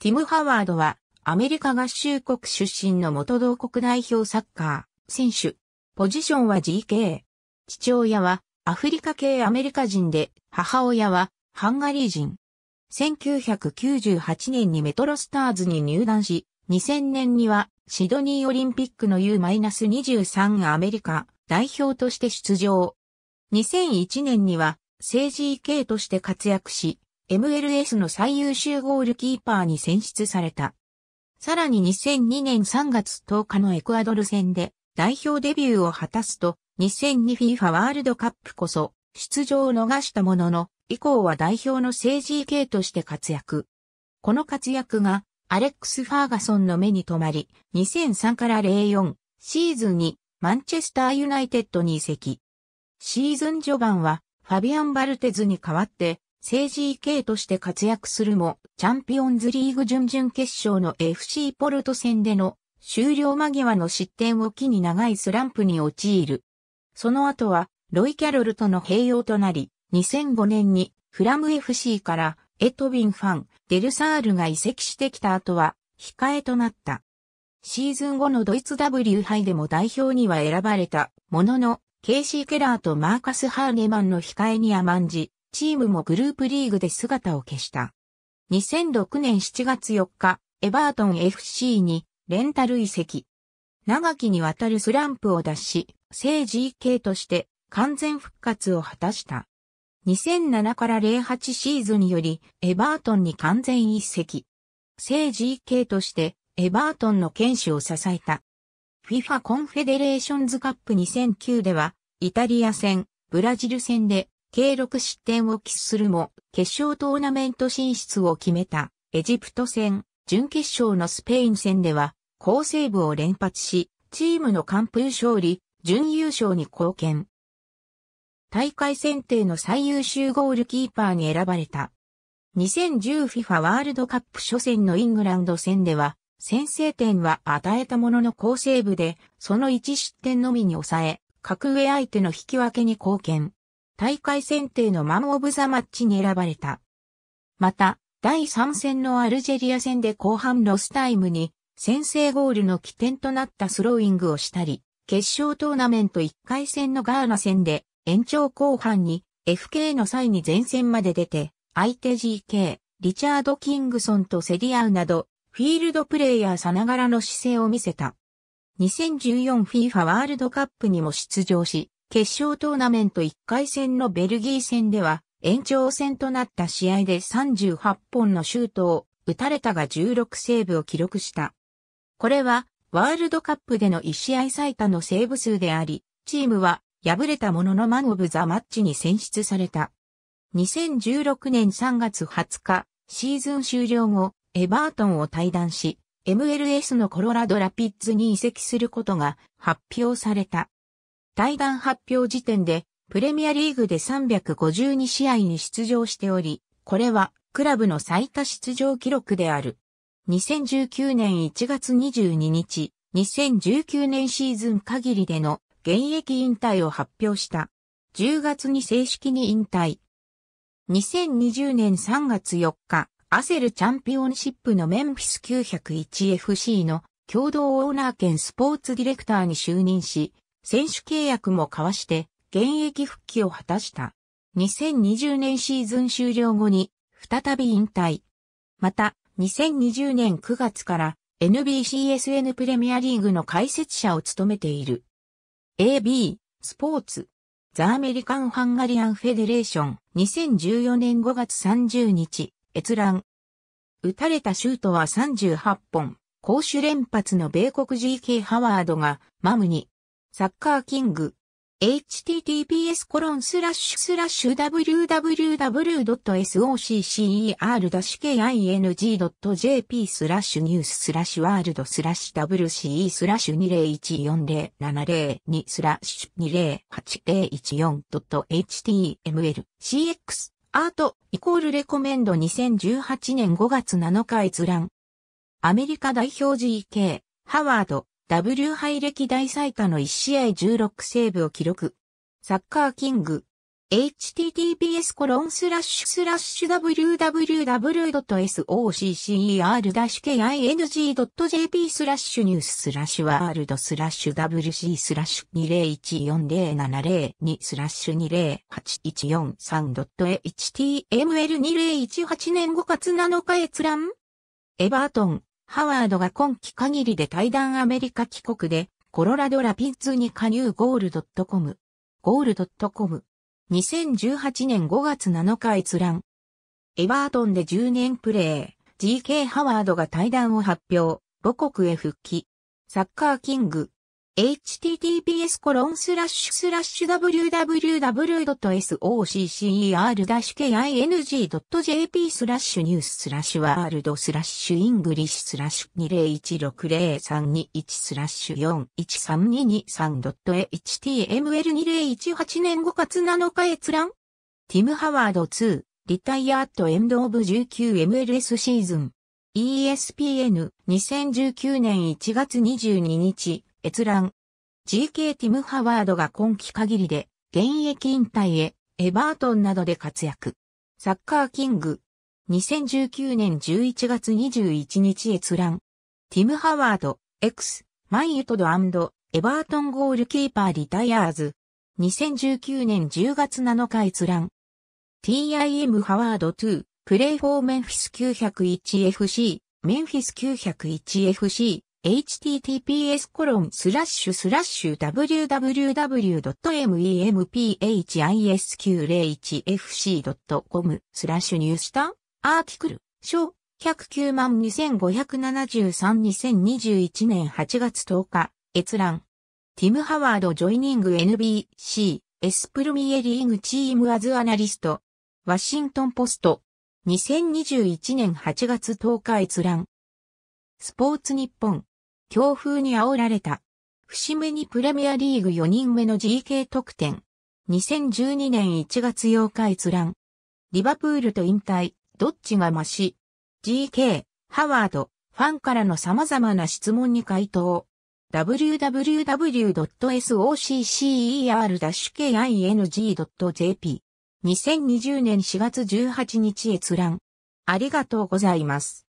ティム・ハワードは、アメリカ合衆国出身の元同国代表サッカー、選手。ポジションは GK。父親は、アフリカ系アメリカ人で、母親は、ハンガリー人。1998年にメトロスターズに入団し、2000年には、シドニーオリンピックの U-23 アメリカ代表として出場。2001年には、政治 k として活躍し、MLS の最優秀ゴールキーパーに選出された。さらに2002年3月10日のエクアドル戦で代表デビューを果たすと 2002FIFA ワールドカップこそ出場を逃したものの以降は代表の政治系として活躍。この活躍がアレックス・ファーガソンの目に留まり2003から04シーズンにマンチェスターユナイテッドに移籍。シーズン序盤はファビアン・バルテズに代わって政治 e として活躍するも、チャンピオンズリーグ準々決勝の FC ポルト戦での終了間際の失点を機に長いスランプに陥る。その後は、ロイ・キャロルとの併用となり、2005年にフラム FC からエトビンファン、デルサールが移籍してきた後は、控えとなった。シーズン後のドイツ W 杯でも代表には選ばれたものの、ケイシー・ケラーとマーカス・ハーネマンの控えに甘んじ、チームもグループリーグで姿を消した。2006年7月4日、エバートン FC にレンタル移籍。長きにわたるスランプを脱し、正 GK として完全復活を果たした。2007から08シーズンよりエバートンに完全移籍。正 GK としてエバートンの剣士を支えた。FIFA コンフェデレーションズカップ2009ではイタリア戦、ブラジル戦で計6失点を喫するも、決勝トーナメント進出を決めたエジプト戦、準決勝のスペイン戦では、好セーブを連発し、チームの完封勝利、準優勝に貢献。大会選定の最優秀ゴールキーパーに選ばれた。2010FIFA ワールドカップ初戦のイングランド戦では、先制点は与えたものの好セーブで、その1失点のみに抑え、格上相手の引き分けに貢献。大会選定のマン・オブ・ザ・マッチに選ばれた。また、第3戦のアルジェリア戦で後半ロスタイムに先制ゴールの起点となったスローイングをしたり、決勝トーナメント1回戦のガーナ戦で延長後半に FK の際に前線まで出て、相手 GK、リチャード・キングソンと競り合うなど、フィールドプレイヤーさながらの姿勢を見せた。2014FIFA ワールドカップにも出場し、決勝トーナメント1回戦のベルギー戦では、延長戦となった試合で38本のシュートを打たれたが16セーブを記録した。これは、ワールドカップでの1試合最多のセーブ数であり、チームは敗れたもののマン・オブ・ザ・マッチに選出された。2016年3月20日、シーズン終了後、エバートンを退団し、MLS のコロラドラピッツに移籍することが発表された。対談発表時点で、プレミアリーグで352試合に出場しており、これはクラブの最多出場記録である。2019年1月22日、2019年シーズン限りでの現役引退を発表した。10月に正式に引退。2020年3月4日、アセルチャンピオンシップのメンフィス 901FC の共同オーナー兼スポーツディレクターに就任し、選手契約も交わして現役復帰を果たした。2020年シーズン終了後に再び引退。また、2020年9月から NBCSN プレミアリーグの解説者を務めている。AB、スポーツ、ザ・アメリカン・ハンガリアン・フェデレーション、2014年5月30日、閲覧。打たれたシュートは38本、攻守連発の米国 GK ハワードがマムにサッカーキング。https コロンスラッシュスラッシュ www.soccer-king.jp スラッシュニューススラッシュワールドスラッシュ WCE スラッシュ20140702スラッシュ 208014.html cx アートイコールレコメンド2018年5月7日閲覧アメリカ代表 GK ハワード W 杯歴代最多の1試合16セーブを記録。サッカーキング。https コロンスラッシュスラッシュ www.soccer-king.jp スラッシュニューススラッシュワールドスラッシュ wc スラッシュ20140702スラッシュ20814 3.html2018 年5月7日閲覧エバートンハワードが今季限りで対談アメリカ帰国で、コロラドラピッツに加入ゴールドットコム。ゴールドットコム。2018年5月7日閲覧。エバートンで10年プレー。GK ハワードが対談を発表。母国へ復帰。サッカーキング。https コロンスラッシュスラッシュ www.soccer-king.jp スラッシュニューススラッシュワールドスラッシュイングリッシュスラッシュ2016031スラッシュ41322 3.html2018 年5月7日閲覧ティム・ハワード2リタイアットエンドオブ 19MLS シーズン ESPN2019 年1月22日閲覧。GK ティム・ハワードが今季限りで現役引退へ、エバートンなどで活躍。サッカーキング。2019年11月21日閲覧。ティム・ハワード、X、マイユトドエバートンゴールキーパーリタイアーズ。2019年10月7日閲覧。TIM ハワード2、プレイフォーメンフィス 901FC、メンフィス 901FC、https コロンスラッシュスラッシュ www.memphisq01fc.com スラッシュニュースタアーティクル、ー、109万25732021年8月10日、閲覧。ティム・ハワード・ジョイニング NBC、エスプルミエリーグチームアズアナリスト、ワシントンポスト、2021年8月10日閲覧。スポーツ日本。強風に煽られた。節目にプレミアリーグ4人目の GK 得点。2012年1月8日閲覧。リバプールと引退、どっちがマシ ?GK、ハワード、ファンからの様々な質問に回答。www.soccer-king.jp2020 年4月18日閲覧。ありがとうございます。